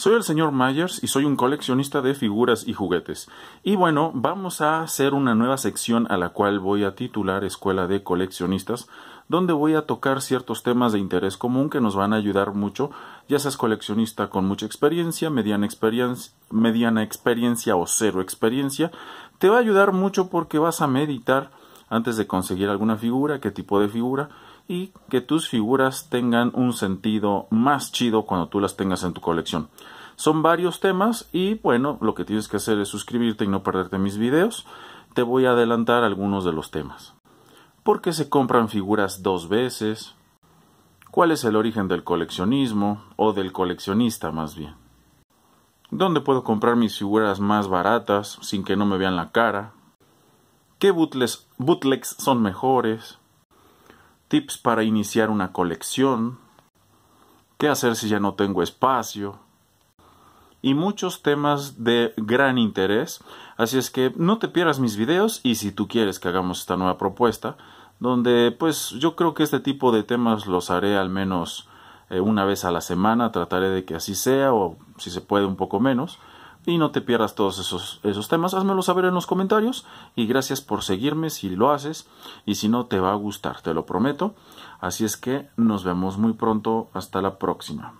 Soy el señor Myers y soy un coleccionista de figuras y juguetes. Y bueno, vamos a hacer una nueva sección a la cual voy a titular Escuela de Coleccionistas, donde voy a tocar ciertos temas de interés común que nos van a ayudar mucho, ya seas coleccionista con mucha experiencia, mediana experiencia, mediana experiencia o cero experiencia, te va a ayudar mucho porque vas a meditar antes de conseguir alguna figura, qué tipo de figura, y que tus figuras tengan un sentido más chido cuando tú las tengas en tu colección. Son varios temas y bueno, lo que tienes que hacer es suscribirte y no perderte mis videos. Te voy a adelantar algunos de los temas. ¿Por qué se compran figuras dos veces? ¿Cuál es el origen del coleccionismo o del coleccionista más bien? ¿Dónde puedo comprar mis figuras más baratas sin que no me vean la cara? ¿Qué bootlegs, son mejores? tips para iniciar una colección, qué hacer si ya no tengo espacio y muchos temas de gran interés. Así es que no te pierdas mis videos y si tú quieres que hagamos esta nueva propuesta, donde pues yo creo que este tipo de temas los haré al menos eh, una vez a la semana, trataré de que así sea o si se puede un poco menos y no te pierdas todos esos, esos temas. Házmelo saber en los comentarios y gracias por seguirme si lo haces y si no te va a gustar, te lo prometo. Así es que nos vemos muy pronto. Hasta la próxima.